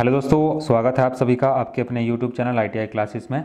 Hello दोस्तों स्वागत है आप सभी का आपके अपने यूट्यूब चैनल आई क्लासेस में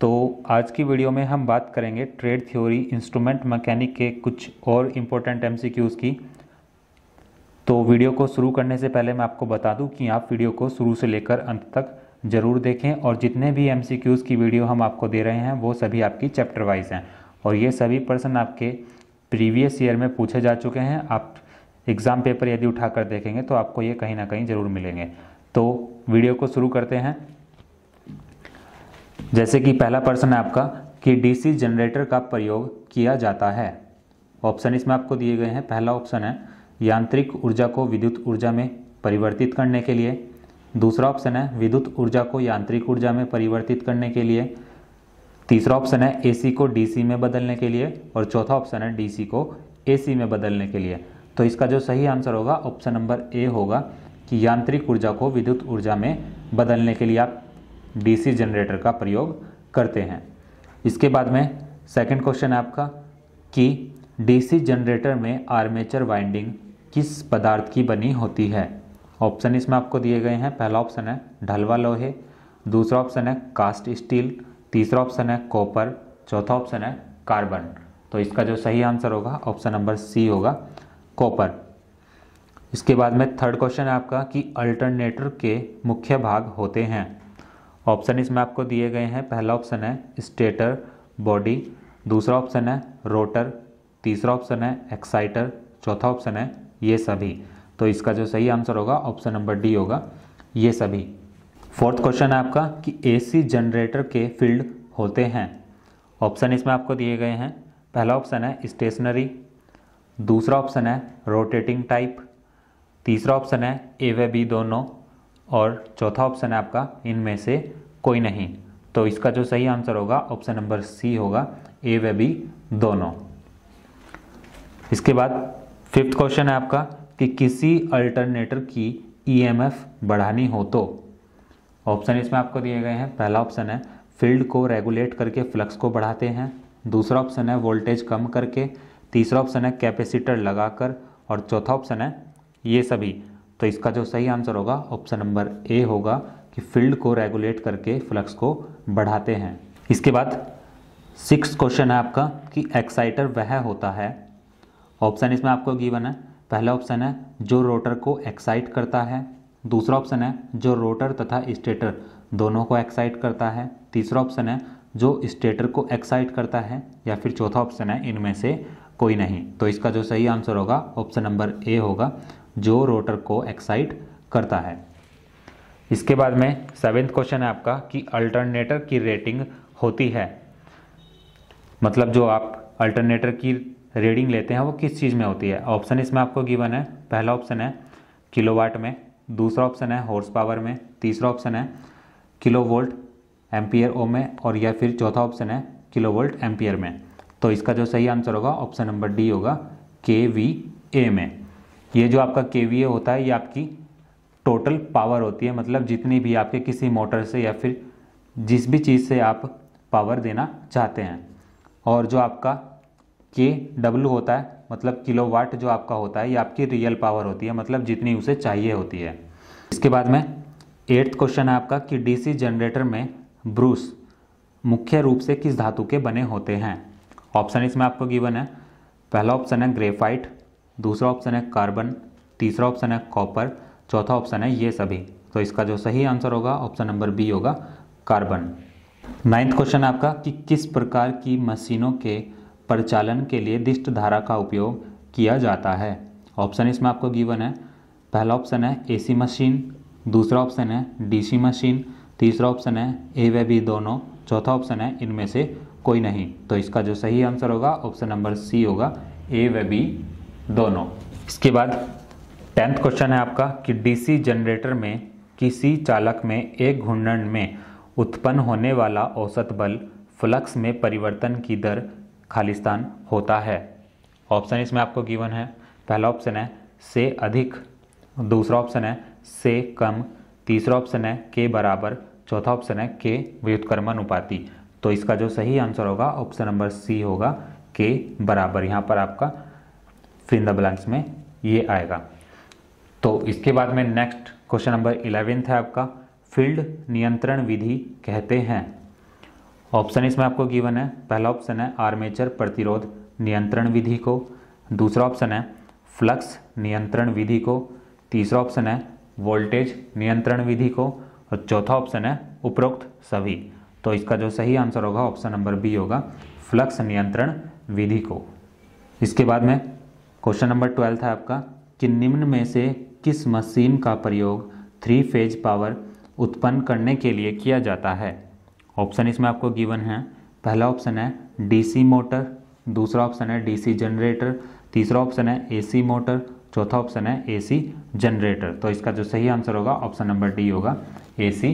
तो आज की वीडियो में हम बात करेंगे ट्रेड थ्योरी इंस्ट्रूमेंट मैकेनिक के कुछ और इम्पोर्टेंट एम की तो वीडियो को शुरू करने से पहले मैं आपको बता दूं कि आप वीडियो को शुरू से लेकर अंत तक ज़रूर देखें और जितने भी एम की वीडियो हम आपको दे रहे हैं वो सभी आपकी चैप्टर वाइज हैं और ये सभी पर्सन आपके प्रीवियस ईयर में पूछे जा चुके हैं आप एग्ज़ाम पेपर यदि उठा कर देखेंगे तो आपको ये कहीं ना कहीं ज़रूर मिलेंगे तो वीडियो को शुरू करते हैं जैसे कि पहला प्रश्न है आपका कि डीसी जनरेटर का प्रयोग किया जाता है ऑप्शन इसमें आपको दिए गए हैं पहला ऑप्शन है यांत्रिक ऊर्जा को विद्युत ऊर्जा में परिवर्तित करने के लिए दूसरा ऑप्शन है विद्युत ऊर्जा को यांत्रिक ऊर्जा में परिवर्तित करने के लिए तीसरा ऑप्शन है एसी को डीसी में बदलने के लिए और चौथा ऑप्शन है डीसी को एसी में बदलने के लिए तो इसका जो सही आंसर होगा ऑप्शन नंबर ए होगा कि यांत्रिक ऊर्जा को विद्युत ऊर्जा में बदलने के लिए आप डीसी जनरेटर का प्रयोग करते हैं इसके बाद में सेकंड क्वेश्चन है आपका कि डीसी जनरेटर में आर्मेचर वाइंडिंग किस पदार्थ की बनी होती है ऑप्शन इसमें आपको दिए गए हैं पहला ऑप्शन है ढलवा लोहे दूसरा ऑप्शन है कास्ट स्टील तीसरा ऑप्शन है कॉपर चौथा ऑप्शन है कार्बन तो इसका जो सही आंसर होगा ऑप्शन नंबर सी होगा कॉपर इसके बाद में थर्ड क्वेश्चन है आपका कि अल्टरनेटर के मुख्य भाग होते हैं ऑप्शन इसमें आपको दिए गए हैं पहला ऑप्शन है स्टेटर बॉडी दूसरा ऑप्शन है रोटर तीसरा ऑप्शन है एक्साइटर चौथा ऑप्शन है ये सभी तो इसका जो सही आंसर होगा ऑप्शन नंबर डी होगा ये सभी फोर्थ क्वेश्चन है आपका कि एसी जनरेटर के फील्ड होते हैं ऑप्शन इसमें आपको दिए गए हैं पहला ऑप्शन है स्टेशनरी दूसरा ऑप्शन है रोटेटिंग टाइप तीसरा ऑप्शन है ए व बी दोनों और चौथा ऑप्शन है आपका इनमें से कोई नहीं तो इसका जो सही आंसर होगा ऑप्शन नंबर सी होगा ए व बी दोनों इसके बाद फिफ्थ क्वेश्चन है आपका कि किसी अल्टरनेटर की ईएमएफ e बढ़ानी हो तो ऑप्शन इसमें आपको दिए गए हैं पहला ऑप्शन है फील्ड को रेगुलेट करके फ्लक्स को बढ़ाते हैं दूसरा ऑप्शन है वोल्टेज कम करके तीसरा ऑप्शन है कैपेसिटर लगाकर और चौथा ऑप्शन है ये सभी तो इसका जो सही आंसर होगा ऑप्शन नंबर ए होगा कि फील्ड को रेगुलेट करके फ्लक्स को बढ़ाते हैं इसके बाद सिक्स क्वेश्चन है आपका कि एक्साइटर वह होता है ऑप्शन इसमें आपको गिवन है पहला ऑप्शन है जो रोटर को एक्साइट करता है दूसरा ऑप्शन है जो रोटर तथा स्टेटर दोनों को एक्साइट करता है तीसरा ऑप्शन है जो स्टेटर को एक्साइट करता है या फिर चौथा ऑप्शन है इनमें से कोई नहीं तो इसका जो सही आंसर होगा ऑप्शन नंबर ए होगा जो रोटर को एक्साइट करता है इसके बाद में सेवेंथ क्वेश्चन है आपका कि अल्टरनेटर की रेटिंग होती है मतलब जो आप अल्टरनेटर की रेडिंग लेते हैं वो किस चीज़ में होती है ऑप्शन इसमें आपको गिवन है पहला ऑप्शन है किलोवाट में दूसरा ऑप्शन है हॉर्स पावर में तीसरा ऑप्शन है किलो वोल्ट एम्पियर ओ में और या फिर चौथा ऑप्शन है किलो वोल्ट एम्पियर में तो इसका जो सही आंसर होगा ऑप्शन नंबर डी होगा के वी ए में ये जो आपका के होता है ये आपकी टोटल पावर होती है मतलब जितनी भी आपके किसी मोटर से या फिर जिस भी चीज़ से आप पावर देना चाहते हैं और जो आपका के डब्ल्यू होता है मतलब किलोवाट जो आपका होता है ये आपकी रियल पावर होती है मतलब जितनी उसे चाहिए होती है इसके बाद में एट्थ क्वेश्चन है आपका कि डीसी जनरेटर में ब्रूस मुख्य रूप से किस धातु के बने होते हैं ऑप्शन इसमें आपको गिवन है पहला ऑप्शन है ग्रेफाइट दूसरा ऑप्शन है कार्बन तीसरा ऑप्शन है कॉपर चौथा ऑप्शन है ये सभी तो इसका जो सही आंसर होगा ऑप्शन नंबर बी होगा कार्बन नाइन्थ क्वेश्चन आपका कि किस प्रकार की मशीनों के परिचालन के लिए दिष्ट धारा का उपयोग किया जाता है ऑप्शन इसमें आपको गिवन है पहला ऑप्शन है एसी मशीन दूसरा ऑप्शन है डीसी मशीन तीसरा ऑप्शन है ए व बी दोनों चौथा ऑप्शन है इनमें से कोई नहीं तो इसका जो सही आंसर होगा ऑप्शन नंबर सी होगा ए व बी दोनों इसके बाद टेंथ क्वेश्चन है आपका कि डीसी जनरेटर में किसी चालक में एक घूर्णन में उत्पन्न होने वाला औसत बल फ्लक्स में परिवर्तन की दर खालिस्तान होता है ऑप्शन इसमें आपको गिवन है पहला ऑप्शन है से अधिक दूसरा ऑप्शन है से कम तीसरा ऑप्शन है के बराबर चौथा ऑप्शन है के व्युतकर्म अनुपाती तो इसका जो सही आंसर होगा ऑप्शन नंबर सी होगा के बराबर यहाँ पर आपका फिल इन द ब्लैंक्स में ये आएगा तो इसके बाद में नेक्स्ट क्वेश्चन नंबर इलेवेंथ है आपका फील्ड नियंत्रण विधि कहते हैं ऑप्शन इसमें आपको गिवन है पहला ऑप्शन है आर्मेचर प्रतिरोध नियंत्रण विधि को दूसरा ऑप्शन है फ्लक्स नियंत्रण विधि को तीसरा ऑप्शन है वोल्टेज नियंत्रण विधि को और चौथा ऑप्शन है उपरोक्त सभी तो इसका जो सही आंसर होगा ऑप्शन नंबर बी होगा फ्लक्स नियंत्रण विधि को इसके बाद में क्वेश्चन नंबर ट्वेल्व था आपका कि निम्न में से किस मशीन का प्रयोग थ्री फेज पावर उत्पन्न करने के लिए किया जाता है ऑप्शन इसमें आपको गिवन है पहला ऑप्शन है डीसी मोटर दूसरा ऑप्शन है डीसी जनरेटर तीसरा ऑप्शन है एसी मोटर चौथा ऑप्शन है एसी जनरेटर तो इसका जो सही आंसर होगा ऑप्शन नंबर डी होगा AC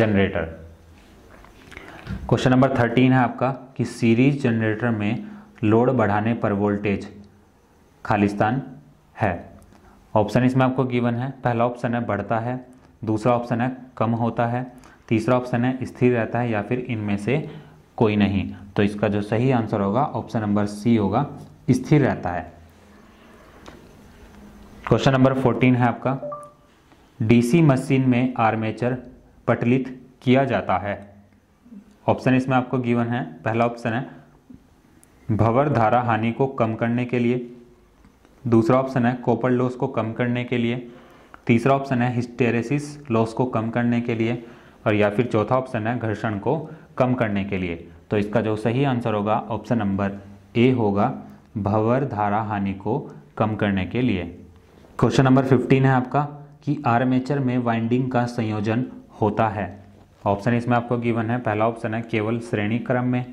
generator question number thirteen है आपका कि सीरीज जनरेटर में लोड बढ़ाने पर वोल्टेज खालिस्तान है ऑप्शन इसमें आपको गिवन है पहला ऑप्शन है बढ़ता है दूसरा ऑप्शन है कम होता है तीसरा ऑप्शन है स्थिर रहता है या फिर इनमें से कोई नहीं तो इसका जो सही आंसर होगा ऑप्शन नंबर सी होगा स्थिर रहता है क्वेश्चन नंबर फोर्टीन है आपका डीसी मशीन में आर्मेचर पटलित किया जाता है ऑप्शन इसमें आपको गिवन है पहला ऑप्शन है भवर धारा हानि को कम करने के लिए दूसरा ऑप्शन है कॉपर लॉस को कम करने के लिए तीसरा ऑप्शन है हिस्टेरेसिस लॉस को कम करने के लिए और या फिर चौथा ऑप्शन है घर्षण को कम करने के लिए तो इसका जो सही आंसर होगा ऑप्शन नंबर ए होगा भवर धारा हानि को कम करने के लिए क्वेश्चन नंबर 15 है आपका कि आर्मेचर में वाइंडिंग का संयोजन होता है ऑप्शन इसमें आपको गिवन है पहला ऑप्शन है केवल श्रेणी क्रम में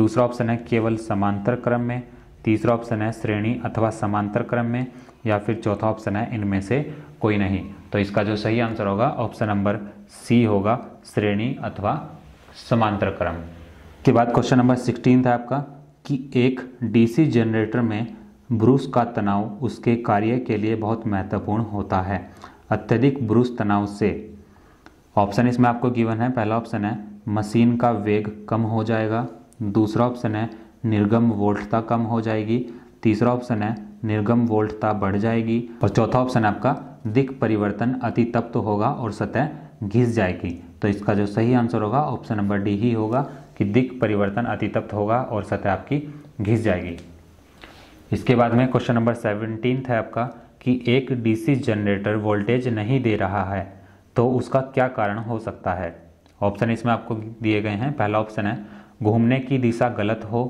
दूसरा ऑप्शन है केवल समांतर क्रम में तीसरा ऑप्शन है श्रेणी अथवा समांतर क्रम में या फिर चौथा ऑप्शन है इनमें से कोई नहीं तो इसका जो सही आंसर होगा ऑप्शन नंबर सी होगा श्रेणी अथवा समांतर क्रम के बाद क्वेश्चन नंबर सिक्सटीन था आपका कि एक डीसी जनरेटर में ब्रूस का तनाव उसके कार्य के लिए बहुत महत्वपूर्ण होता है अत्यधिक ब्रूस तनाव से ऑप्शन इसमें आपको गिवन है पहला ऑप्शन है मशीन का वेग कम हो जाएगा दूसरा ऑप्शन है निर्गम वोल्टता कम हो जाएगी तीसरा ऑप्शन है निर्गम वोल्टता बढ़ जाएगी और चौथा ऑप्शन है आपका दिक परिवर्तन अति तप्त तो होगा और सतह घिस जाएगी तो इसका जो सही आंसर होगा ऑप्शन नंबर डी ही होगा कि दिक परिवर्तन अति तप्त तो होगा और सतह आपकी घिस जाएगी इसके बाद में क्वेश्चन नंबर सेवनटीन है आपका कि एक डीसी जनरेटर वोल्टेज नहीं दे रहा है तो उसका क्या कारण हो सकता है ऑप्शन इसमें आपको दिए गए हैं पहला ऑप्शन है घूमने की दिशा गलत हो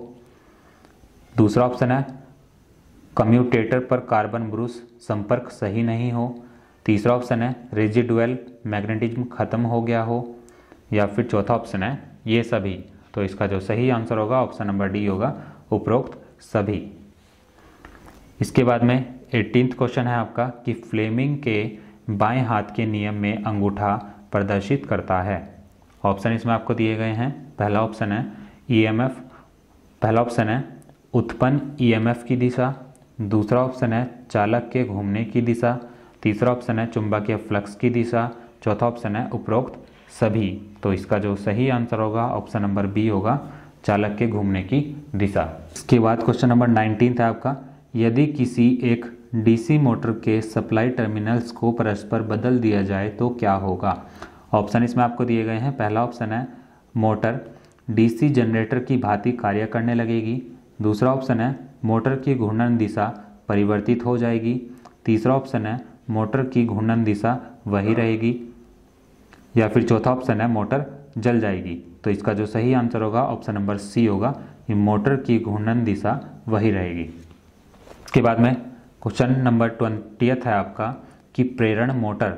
दूसरा ऑप्शन है कम्यूटेटर पर कार्बन ब्रूस संपर्क सही नहीं हो तीसरा ऑप्शन है रेजिडुअल मैग्नेटिज्म खत्म हो गया हो या फिर चौथा ऑप्शन है ये सभी तो इसका जो सही आंसर होगा ऑप्शन नंबर डी होगा उपरोक्त सभी इसके बाद में एटीनथ क्वेश्चन है आपका कि फ्लेमिंग के बाएं हाथ के नियम में अंगूठा प्रदर्शित करता है ऑप्शन इसमें आपको दिए गए हैं पहला ऑप्शन है ई e पहला ऑप्शन है उत्पन्न ईएमएफ e की दिशा दूसरा ऑप्शन है चालक के घूमने की दिशा तीसरा ऑप्शन है चुंबकीय फ्लक्स की दिशा चौथा ऑप्शन है उपरोक्त सभी तो इसका जो सही आंसर होगा ऑप्शन नंबर बी होगा चालक के घूमने की दिशा इसके बाद क्वेश्चन नंबर नाइनटीन था आपका यदि किसी एक डीसी मोटर के सप्लाई टर्मिनल्स को परस्पर बदल दिया जाए तो क्या होगा ऑप्शन इसमें आपको दिए गए हैं पहला ऑप्शन है मोटर डीसी जनरेटर की भांति कार्य करने लगेगी दूसरा ऑप्शन है मोटर की घूर्णन दिशा परिवर्तित हो जाएगी तीसरा ऑप्शन है मोटर की घूर्णन दिशा वही हाँ। रहेगी या फिर चौथा ऑप्शन है मोटर जल जाएगी तो इसका जो सही आंसर होगा ऑप्शन नंबर सी होगा कि मोटर की घूर्णन दिशा वही रहेगी इसके बाद में क्वेश्चन नंबर ट्वेंटियथ है आपका कि प्रेरण मोटर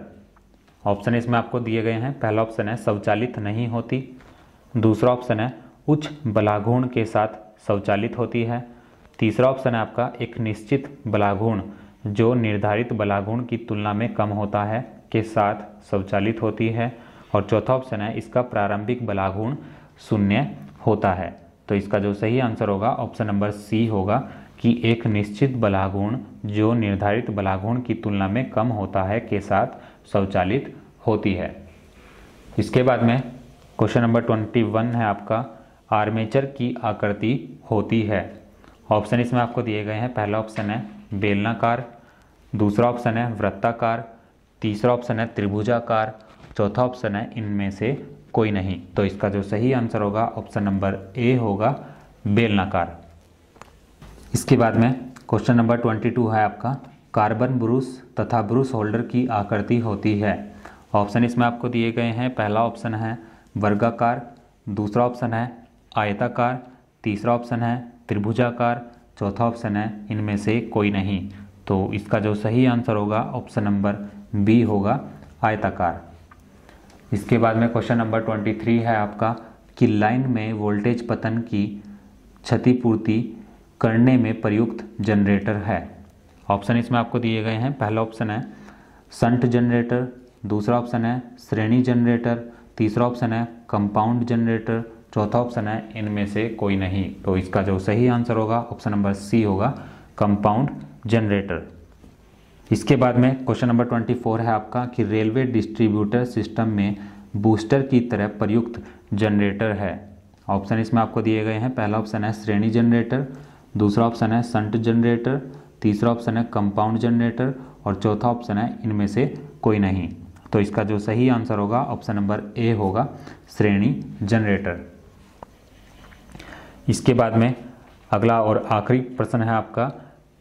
ऑप्शन इसमें आपको दिए गए हैं पहला ऑप्शन है स्वचालित नहीं होती दूसरा ऑप्शन है उच्च बलाघूर्ण के साथ स्वचालित होती है तीसरा ऑप्शन है आपका एक निश्चित बलागुण जो निर्धारित बलागुण की तुलना में कम होता है के साथ स्वचालित होती है और चौथा ऑप्शन है इसका प्रारंभिक बलागुण शून्य होता है तो इसका जो सही आंसर होगा ऑप्शन नंबर सी होगा कि एक निश्चित बलागुण जो निर्धारित बलागुण की तुलना में कम होता है के साथ स्वचालित होती है इसके बाद में क्वेश्चन नंबर ट्वेंटी वन है आपका आर्मेचर की आकृति होती है ऑप्शन इसमें आपको दिए गए हैं पहला ऑप्शन है बेलनाकार दूसरा ऑप्शन है वृत्ताकार तीसरा ऑप्शन है त्रिभुजाकार चौथा ऑप्शन है इनमें से कोई नहीं तो इसका जो सही आंसर होगा ऑप्शन नंबर ए होगा बेलनाकार इसके बाद में क्वेश्चन नंबर ट्वेंटी टू है आपका कार्बन ब्रूस तथा ब्रूस होल्डर की आकृति होती है ऑप्शन इसमें आपको दिए गए हैं पहला ऑप्शन है वर्गाकार दूसरा ऑप्शन है आयताकार तीसरा ऑप्शन है त्रिभुजाकार चौथा ऑप्शन है इनमें से कोई नहीं तो इसका जो सही आंसर होगा ऑप्शन नंबर बी होगा आयताकार इसके बाद में क्वेश्चन नंबर ट्वेंटी थ्री है आपका कि लाइन में वोल्टेज पतन की क्षतिपूर्ति करने में प्रयुक्त जनरेटर है ऑप्शन इसमें आपको दिए गए हैं पहला ऑप्शन है संट जनरेटर दूसरा ऑप्शन है श्रेणी जनरेटर तीसरा ऑप्शन है कंपाउंड जनरेटर चौथा ऑप्शन है इनमें से कोई नहीं तो इसका जो सही आंसर होगा ऑप्शन नंबर सी होगा कंपाउंड जनरेटर इसके बाद में क्वेश्चन नंबर ट्वेंटी फोर है आपका कि रेलवे डिस्ट्रीब्यूटर सिस्टम में बूस्टर की तरह प्रयुक्त जनरेटर है ऑप्शन इसमें आपको दिए गए हैं पहला ऑप्शन है श्रेणी जनरेटर दूसरा ऑप्शन है संट जनरेटर तीसरा ऑप्शन है कंपाउंड जनरेटर और चौथा ऑप्शन है इनमें से कोई नहीं तो इसका जो सही आंसर होगा ऑप्शन नंबर ए होगा श्रेणी जनरेटर इसके बाद में अगला और आखिरी प्रश्न है आपका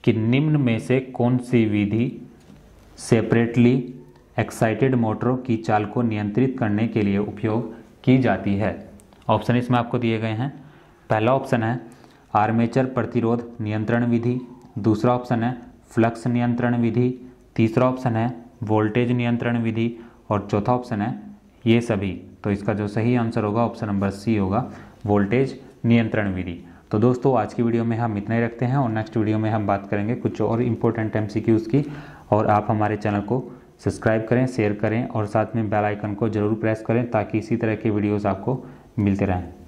कि निम्न में से कौन सी विधि सेपरेटली एक्साइटेड मोटरों की चाल को नियंत्रित करने के लिए उपयोग की जाती है ऑप्शन इसमें आपको दिए गए हैं पहला ऑप्शन है आर्मेचर प्रतिरोध नियंत्रण विधि दूसरा ऑप्शन है फ्लक्स नियंत्रण विधि तीसरा ऑप्शन है वोल्टेज नियंत्रण विधि और चौथा ऑप्शन है ये सभी तो इसका जो सही आंसर होगा ऑप्शन नंबर सी होगा वोल्टेज नियंत्रण विधि तो दोस्तों आज की वीडियो में हम इतना ही रखते हैं और नेक्स्ट वीडियो में हम बात करेंगे कुछ और इम्पोर्टेंट एम की और आप हमारे चैनल को सब्सक्राइब करें शेयर करें और साथ में बेल आइकन को ज़रूर प्रेस करें ताकि इसी तरह के वीडियोस आपको मिलते रहें